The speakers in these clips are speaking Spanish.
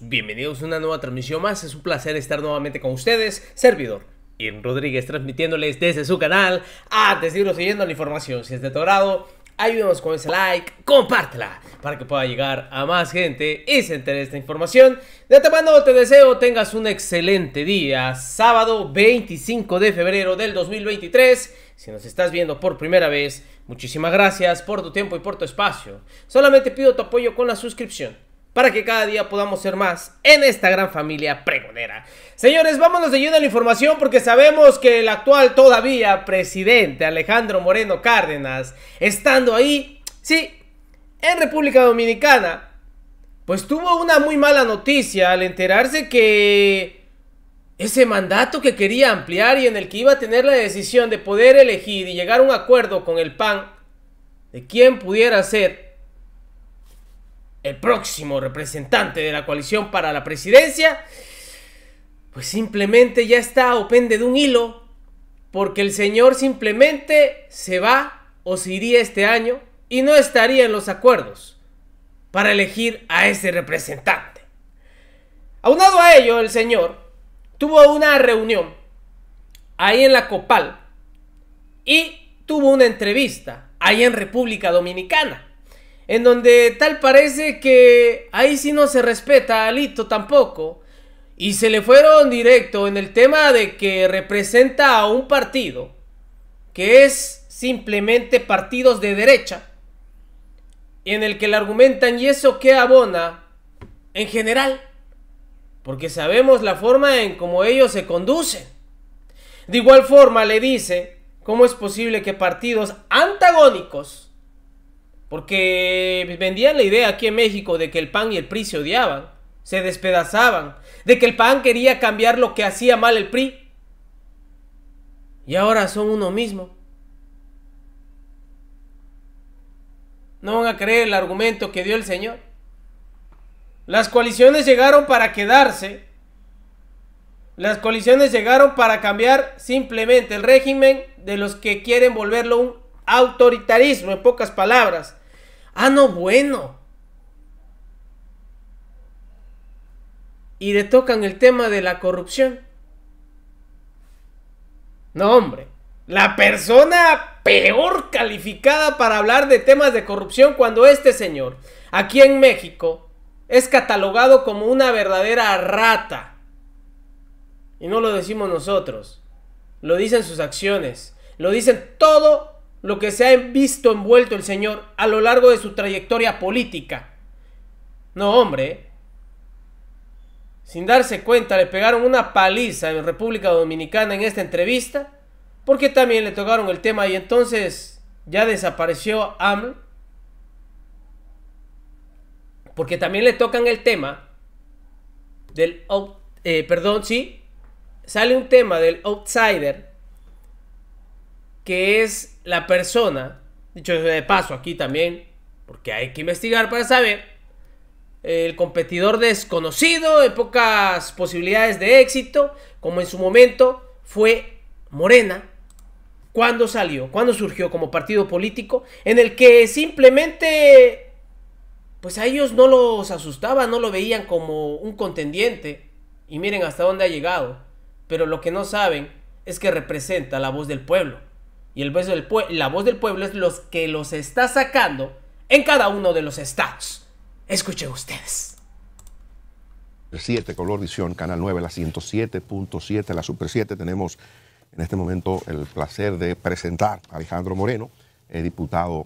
bienvenidos a una nueva transmisión más, es un placer estar nuevamente con ustedes, servidor. Ian Rodríguez transmitiéndoles desde su canal. Antes de irnos siguiendo la información, si es de tu grado, ayúdanos con ese like, compártela para que pueda llegar a más gente y se entere esta información. De antemano te deseo tengas un excelente día, sábado 25 de febrero del 2023. Si nos estás viendo por primera vez, muchísimas gracias por tu tiempo y por tu espacio. Solamente pido tu apoyo con la suscripción para que cada día podamos ser más en esta gran familia pregonera. Señores, vámonos de lleno a la información porque sabemos que el actual todavía presidente Alejandro Moreno Cárdenas, estando ahí, sí, en República Dominicana, pues tuvo una muy mala noticia al enterarse que ese mandato que quería ampliar y en el que iba a tener la decisión de poder elegir y llegar a un acuerdo con el PAN de quién pudiera ser el próximo representante de la coalición para la presidencia, pues simplemente ya está o pende de un hilo, porque el señor simplemente se va o se iría este año y no estaría en los acuerdos para elegir a ese representante. Aunado a ello, el señor tuvo una reunión ahí en la Copal y tuvo una entrevista ahí en República Dominicana en donde tal parece que ahí sí no se respeta a Lito tampoco. Y se le fueron directo en el tema de que representa a un partido que es simplemente partidos de derecha, en el que le argumentan y eso que abona en general, porque sabemos la forma en cómo ellos se conducen. De igual forma le dice cómo es posible que partidos antagónicos porque vendían la idea aquí en México de que el PAN y el PRI se odiaban, se despedazaban, de que el PAN quería cambiar lo que hacía mal el PRI. Y ahora son uno mismo. No van a creer el argumento que dio el Señor. Las coaliciones llegaron para quedarse. Las coaliciones llegaron para cambiar simplemente el régimen de los que quieren volverlo un autoritarismo, en pocas palabras. Ah, no, bueno. Y le tocan el tema de la corrupción. No, hombre. La persona peor calificada para hablar de temas de corrupción cuando este señor, aquí en México, es catalogado como una verdadera rata. Y no lo decimos nosotros. Lo dicen sus acciones. Lo dicen todo lo que se ha visto envuelto el señor a lo largo de su trayectoria política. No, hombre. Sin darse cuenta, le pegaron una paliza en República Dominicana en esta entrevista, porque también le tocaron el tema y entonces ya desapareció AML. Porque también le tocan el tema del... Eh, perdón, sí. Sale un tema del outsider que es la persona, dicho de paso aquí también, porque hay que investigar para saber, el competidor desconocido, de pocas posibilidades de éxito, como en su momento fue Morena, cuando salió, cuando surgió como partido político, en el que simplemente, pues a ellos no los asustaba, no lo veían como un contendiente, y miren hasta dónde ha llegado, pero lo que no saben es que representa la voz del pueblo. Y el voz del la voz del pueblo es los que los está sacando en cada uno de los estados. Escuchen ustedes. 7, Color Visión, Canal 9, la 107.7, la Super 7. Tenemos en este momento el placer de presentar a Alejandro Moreno, eh, diputado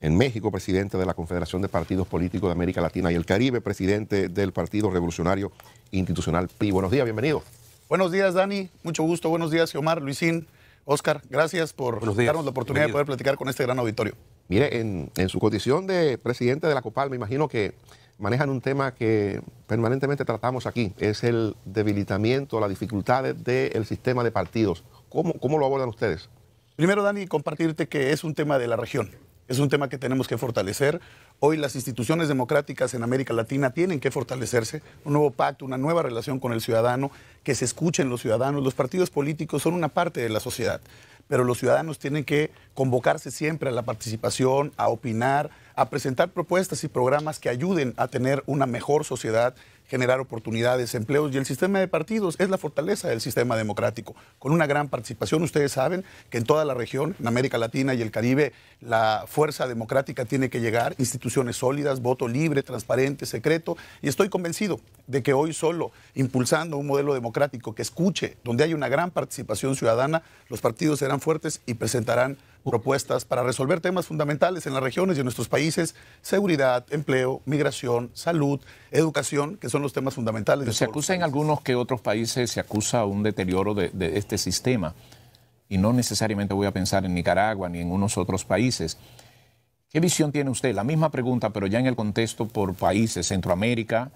en México, presidente de la Confederación de Partidos Políticos de América Latina y el Caribe, presidente del Partido Revolucionario Institucional Pi. Buenos días, bienvenido. Buenos días, Dani. Mucho gusto. Buenos días, Omar, Luisín. Oscar, gracias por darnos la oportunidad de poder platicar con este gran auditorio. Mire, en, su condición de presidente de la COPAL, me imagino que manejan un tema que permanentemente tratamos aquí, es el debilitamiento, las dificultades del sistema de partidos. ¿Cómo, cómo lo abordan ustedes? Primero, Dani, compartirte que es un tema de la región. Es un tema que tenemos que fortalecer. Hoy las instituciones democráticas en América Latina tienen que fortalecerse. Un nuevo pacto, una nueva relación con el ciudadano, que se escuchen los ciudadanos. Los partidos políticos son una parte de la sociedad, pero los ciudadanos tienen que convocarse siempre a la participación, a opinar, a presentar propuestas y programas que ayuden a tener una mejor sociedad generar oportunidades, empleos y el sistema de partidos es la fortaleza del sistema democrático. Con una gran participación, ustedes saben que en toda la región, en América Latina y el Caribe, la fuerza democrática tiene que llegar, instituciones sólidas, voto libre, transparente, secreto, y estoy convencido de que hoy solo impulsando un modelo democrático que escuche, donde hay una gran participación ciudadana, los partidos serán fuertes y presentarán propuestas para resolver temas fundamentales en las regiones y en nuestros países, seguridad, empleo, migración, salud, educación, que son los temas fundamentales. se acusa en algunos que otros países se acusa un deterioro de, de este sistema, y no necesariamente voy a pensar en Nicaragua ni en unos otros países. ¿Qué visión tiene usted? La misma pregunta, pero ya en el contexto por países, Centroamérica,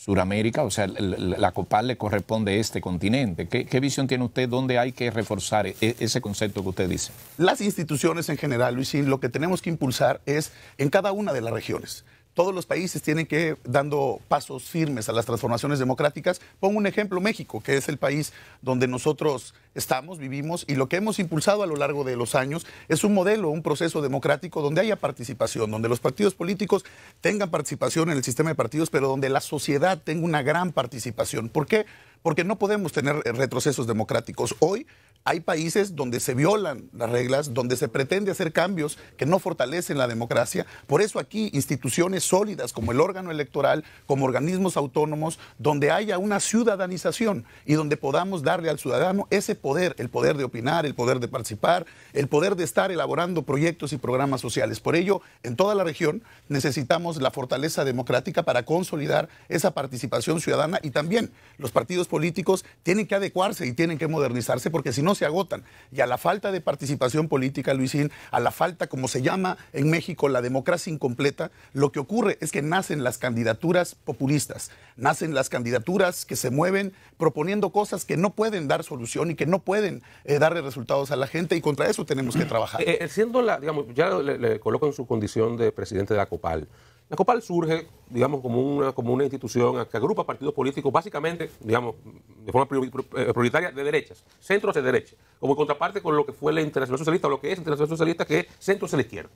Suramérica, o sea, la COPAL le corresponde a este continente. ¿Qué, visión tiene usted? ¿Dónde hay que reforzar e, ese concepto que usted dice? Las instituciones en general, Luisín, lo que tenemos que impulsar es en cada una de las regiones todos los países tienen que dando pasos firmes a las transformaciones democráticas. Pongo un ejemplo, México, que es el país donde nosotros estamos, vivimos y lo que hemos impulsado a lo largo de los años es un modelo, un proceso democrático donde haya participación, donde los partidos políticos tengan participación en el sistema de partidos, pero donde la sociedad tenga una gran participación. ¿Por qué? porque no podemos tener eh, retrocesos democráticos. Hoy hay países donde se violan las reglas, donde se pretende hacer cambios que no fortalecen la democracia. Por eso aquí instituciones sólidas como el órgano electoral, como organismos autónomos, donde haya una ciudadanización y donde podamos darle al ciudadano ese poder, el poder de opinar, el poder de participar, el poder de estar elaborando proyectos y programas sociales. Por ello, en toda la región necesitamos la fortaleza democrática para consolidar esa participación ciudadana y también los partidos políticos tienen que adecuarse y tienen que modernizarse porque si no se agotan. Y a la falta de participación política, Luisín, a la falta, como se llama en México, la democracia incompleta, lo que ocurre es que nacen las candidaturas populistas, nacen las candidaturas que se mueven proponiendo cosas que no pueden dar solución y que no pueden eh, darle resultados a la gente y contra eso tenemos que trabajar. Eh, eh, siendo la, digamos, ya le, le coloco en su condición de presidente de la COPAL. La COPAL surge, digamos, como una, institución que agrupa partidos políticos, básicamente, digamos, de forma eh, prioritaria, de derechas, centros de derecha, como contraparte con lo que fue la Internacional Socialista, o lo que es Internacional Socialista, que es centros hacia la izquierda.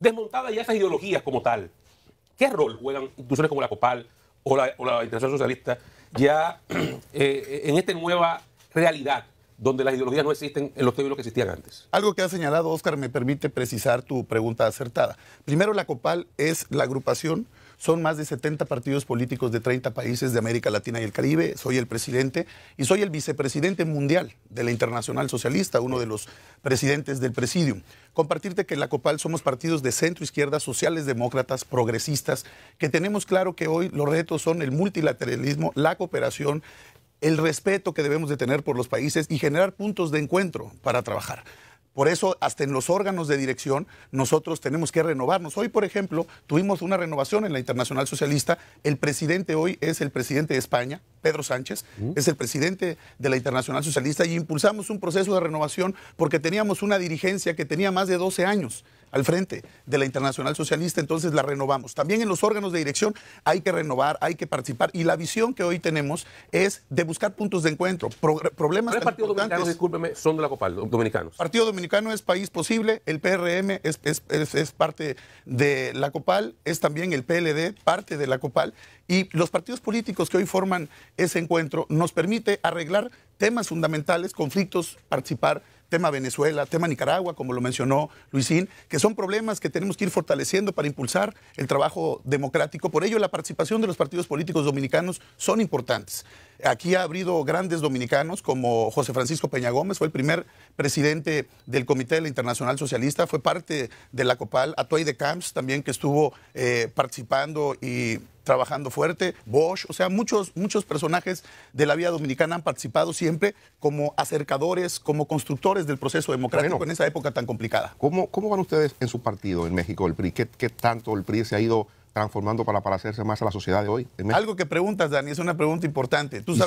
Desmontadas ya esas ideologías como tal, ¿qué rol juegan instituciones como la COPAL o la, Internacional Socialista ya eh, en esta nueva realidad donde las ideologías no existen en los términos que existían antes. Algo que ha señalado Oscar me permite precisar tu pregunta acertada. Primero, la COPAL es la agrupación son más de 70 partidos políticos de 30 países de América Latina y el Caribe. Soy el presidente y soy el vicepresidente mundial de la Internacional Socialista, uno de los presidentes del presidium. Compartirte que en la COPAL somos partidos de centro izquierda, sociales demócratas, progresistas, que tenemos claro que hoy los retos son el multilateralismo, la cooperación, el respeto que debemos de tener por los países y generar puntos de encuentro para trabajar. Por eso, hasta en los órganos de dirección, nosotros tenemos que renovarnos. Hoy, por ejemplo, tuvimos una renovación en la Internacional Socialista. El presidente hoy es el presidente de España, Pedro Sánchez, mm. es el presidente de la Internacional Socialista y impulsamos un proceso de renovación porque teníamos una dirigencia que tenía más de 12 años al frente de la Internacional Socialista, entonces la renovamos. También en los órganos de dirección hay que renovar, hay que participar y la visión que hoy tenemos es de buscar puntos de encuentro, problemas el Partido Dominicano, discúlpeme, son de la Copal, dominicanos. Partido Dominicano es país posible, el PRM es, es parte de la Copal, es también el PLD parte de la Copal y los partidos políticos que hoy forman ese encuentro nos permite arreglar temas fundamentales, conflictos, participar tema Venezuela, tema Nicaragua, como lo mencionó Luisín, que son problemas que tenemos que ir fortaleciendo para impulsar el trabajo democrático. Por ello, la participación de los partidos políticos dominicanos son importantes. Aquí ha habido grandes dominicanos como José Francisco Peña Gómez, fue el primer presidente del Comité de la Internacional Socialista, fue parte de la COPAL, Atuay de Camps también que estuvo eh, participando y trabajando fuerte, Bosch, o sea, muchos, muchos personajes de la vida dominicana han participado siempre como acercadores, como constructores del proceso democrático en esa época tan complicada. ¿Cómo, ¿Cómo van ustedes en su partido en México, el PRI? ¿Qué, qué tanto el PRI se ha ido transformando para hacerse más a la sociedad de hoy? Algo que preguntas, Dani, es una pregunta importante. ¿Y,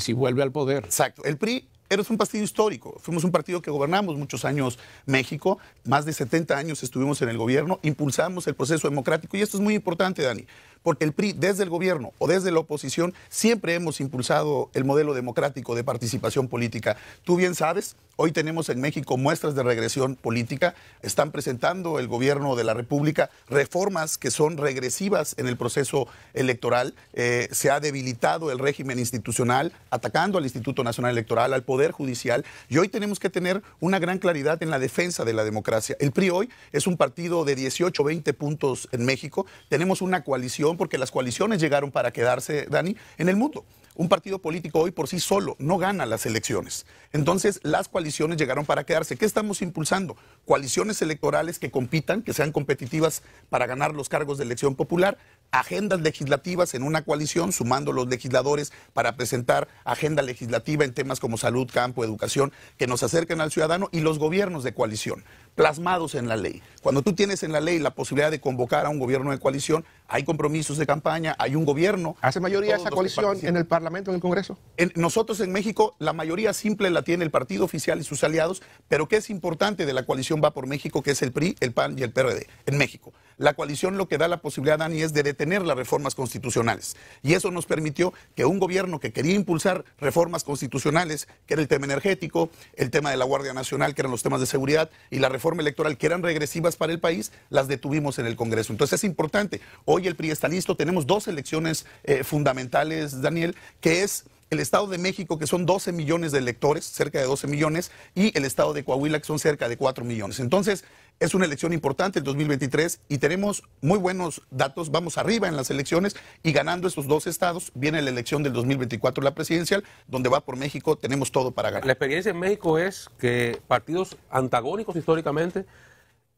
si vuelve al poder. Exacto. El PRI era un partido histórico. Fuimos un partido que gobernamos muchos años México, más de 70 años estuvimos en el gobierno, impulsamos el proceso democrático y esto es muy importante, Dani, porque el PRI desde el gobierno o desde la oposición siempre hemos impulsado el modelo democrático de participación política. Tú bien sabes, hoy tenemos en México muestras de regresión política, están presentando el gobierno de la República reformas que son regresivas en el proceso electoral, eh, se ha debilitado el régimen institucional, atacando al Instituto Nacional Electoral, al Poder Judicial, y hoy tenemos que tener una gran claridad en la defensa de la democracia. El PRI hoy es un partido de 18, 20 puntos en México, tenemos una coalición porque las coaliciones llegaron para quedarse, Dani, en el mundo. Un partido político hoy por sí solo no gana las elecciones. Entonces, las coaliciones llegaron para quedarse. ¿Qué estamos impulsando? Coaliciones electorales que compitan, que sean competitivas para ganar los cargos de elección popular, agendas legislativas en una coalición, sumando los legisladores para presentar agenda legislativa en temas como salud, campo, educación, que nos acerquen al ciudadano y los gobiernos de coalición, plasmados en la ley. Cuando tú tienes en la ley la posibilidad de convocar a un gobierno de coalición, hay compromisos de campaña, hay un gobierno. ¿Hace mayoría esa coalición en el Parlamento, en el Congreso? nosotros en México la mayoría simple la tiene el partido oficial y sus aliados, pero ¿qué es importante de la coalición Va por México, que es el PRI, el PAN y el PRD en México? La coalición lo que da la posibilidad, Dani, es de detener las reformas constitucionales. Y eso nos permitió que un gobierno que quería impulsar reformas constitucionales, que era el tema energético, el tema de la Guardia Nacional, que eran los temas de seguridad, y la reforma electoral, que eran regresivas para el país, las detuvimos en el Congreso. Entonces es importante. Hoy y el PRI está Tenemos dos elecciones eh, fundamentales, Daniel, que es el Estado de México, que son 12 millones de electores, cerca de 12 millones, y el Estado de Coahuila, que son cerca de 4 millones. Entonces, es una elección importante el 2023 y tenemos muy buenos datos, vamos arriba en las elecciones y ganando estos dos estados viene la elección del 2024, la presidencial, donde va por México, tenemos todo para ganar. La experiencia en México es que partidos antagónicos históricamente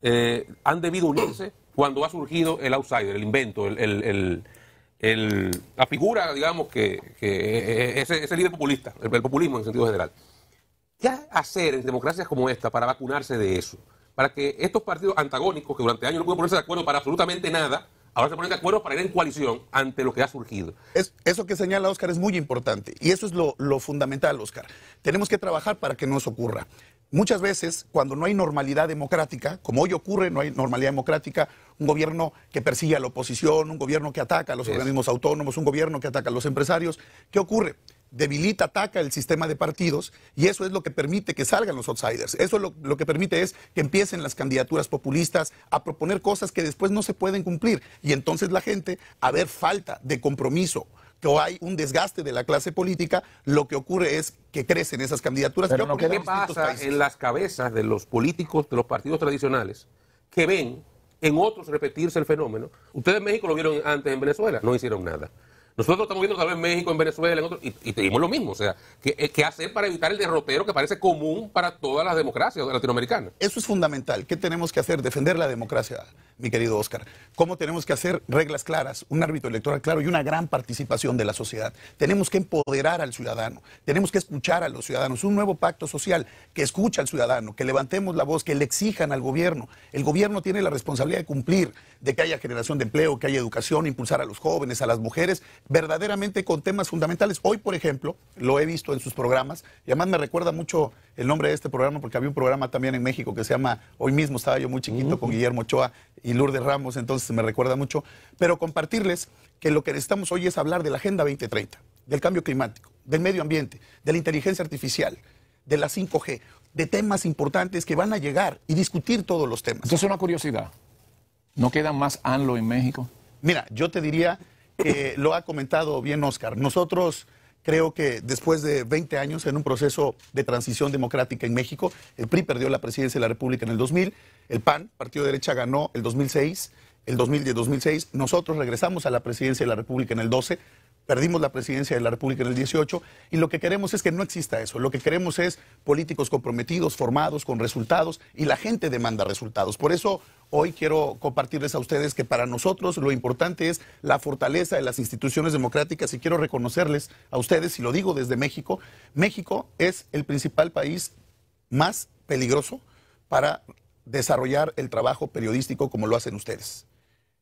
eh, han debido unirse cuando ha surgido el outsider, el invento, la figura, digamos, que, eh, es ese, líder populista, el, populismo en sentido general. ¿Qué hacer en democracias como esta para vacunarse de eso? Para que estos partidos antagónicos que durante años no pueden ponerse de acuerdo para absolutamente nada, ahora se ponen de acuerdo para ir en coalición ante lo que ha surgido. eso que señala Oscar es muy importante y eso es lo, fundamental, Oscar. Tenemos que trabajar para que no nos ocurra. Muchas veces, cuando no hay normalidad democrática, como hoy ocurre, no hay normalidad democrática, un gobierno que persigue a la oposición, un gobierno que ataca a los organismos autónomos, un gobierno que ataca a los empresarios, ¿qué ocurre? debilita, ataca el sistema de partidos y eso es lo que permite que salgan los outsiders. Eso lo, que permite es que empiecen las candidaturas populistas a proponer cosas que después no se pueden cumplir y entonces la gente, a ver falta de compromiso que hay un desgaste de la clase política, lo que ocurre es que crecen esas candidaturas. Pero no, ¿Qué pasa en las cabezas de los políticos de los partidos tradicionales que ven en otros repetirse el fenómeno? Ustedes en México lo vieron antes en Venezuela, no hicieron nada. Nosotros estamos viendo vez en México, en Venezuela, en otros, y, y pedimos lo mismo. O sea, eh, ¿qué, hacer para evitar el derrotero que parece común para todas las democracias latinoamericanas? Eso es fundamental. ¿Qué tenemos que hacer? Defender la democracia, mi querido Oscar. ¿Cómo tenemos que hacer reglas claras, un árbitro electoral claro y una gran participación de la sociedad? Tenemos que empoderar al ciudadano, tenemos que escuchar a los ciudadanos, un nuevo pacto social que escuche al ciudadano, que levantemos la voz, que le exijan al gobierno. El gobierno tiene la responsabilidad de cumplir, de que haya generación de empleo, que haya educación, impulsar a los jóvenes, a las mujeres verdaderamente con temas fundamentales. Hoy, por ejemplo, lo he visto en sus programas, y además me recuerda mucho el nombre de este programa, porque había un programa también en México que se llama, hoy mismo estaba yo muy chiquito con Guillermo Ochoa y Lourdes Ramos, entonces me recuerda mucho, pero compartirles que lo que necesitamos hoy es hablar de la Agenda 2030, del cambio climático, del medio ambiente, de la inteligencia artificial, de la 5G, de temas importantes que van a llegar y discutir todos los temas. Entonces, una curiosidad, ¿no queda más ANLO en México? Mira, yo te diría eh, lo ha comentado bien Oscar. Nosotros creo que después de 20 años en un proceso de transición democrática en México, el PRI perdió la presidencia de la República en el 2000, el PAN, Partido de Derecha, ganó el 2006, el 2010-2006, nosotros regresamos a la presidencia de la República en el 12, Perdimos la presidencia de la República en el 18 y lo que queremos es que no exista eso. Lo que queremos es políticos comprometidos, formados, con resultados y la gente demanda resultados. Por eso hoy quiero compartirles a ustedes que para nosotros lo importante es la fortaleza de las instituciones democráticas y quiero reconocerles a ustedes, y lo digo desde México, México es el principal país más peligroso para desarrollar el trabajo periodístico como lo hacen ustedes.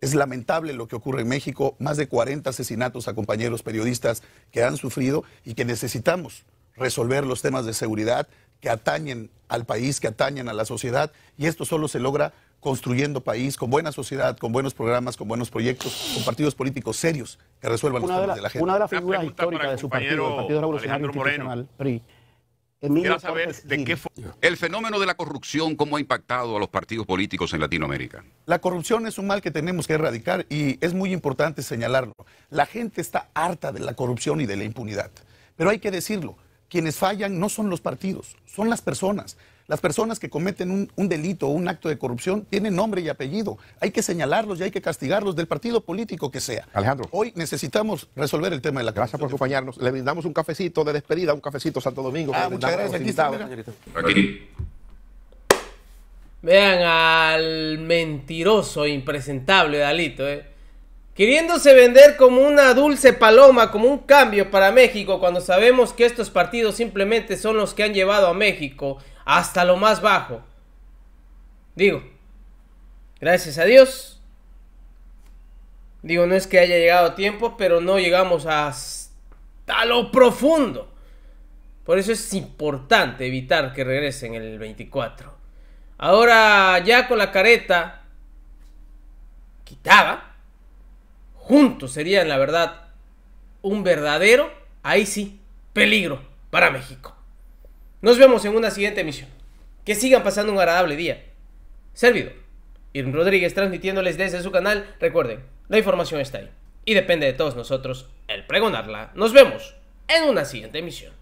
Es lamentable lo que ocurre en México, más de 40 asesinatos a compañeros periodistas que han sufrido y que necesitamos resolver los temas de seguridad que atañen al país, que atañen a la sociedad y esto solo se logra construyendo país, con buena sociedad, con buenos programas, con buenos proyectos, con partidos políticos serios que resuelvan los problemas de la, gente. Una de las figuras históricas de su partido, el Partido Revolucionario Moreno. PRI, Quiero saber de qué el fenómeno de la corrupción, cómo ha impactado a los partidos políticos en Latinoamérica. La corrupción es un mal que tenemos que erradicar y es muy importante señalarlo. La gente está harta de la corrupción y de la impunidad. Pero hay que decirlo, quienes fallan no son los partidos, son las personas. Las personas que cometen un, delito o un acto de corrupción tienen nombre y apellido. Hay que señalarlos y hay que castigarlos del partido político que sea. Alejandro. Hoy necesitamos resolver el tema de la corrupción. Gracias por acompañarnos. Le brindamos un cafecito de despedida, un cafecito Santo Domingo. Ah, muchas gracias. Aquí Aquí. Vean al mentiroso impresentable Dalito, ¿eh? Queriéndose vender como una dulce paloma, como un cambio para México, cuando sabemos que estos partidos simplemente son los que han llevado a México hasta lo más bajo. Digo, gracias a Dios. Digo, no es que haya llegado a tiempo, pero no llegamos hasta lo profundo. Por eso es importante evitar que regresen el 24. Ahora ya con la careta quitada, juntos serían la verdad un verdadero, ahí sí, peligro para México. Nos vemos en una siguiente emisión. Que sigan pasando un agradable día. Servido. Irm Rodríguez transmitiéndoles desde su canal. Recuerden, la información está ahí. Y depende de todos nosotros el pregonarla. Nos vemos en una siguiente emisión.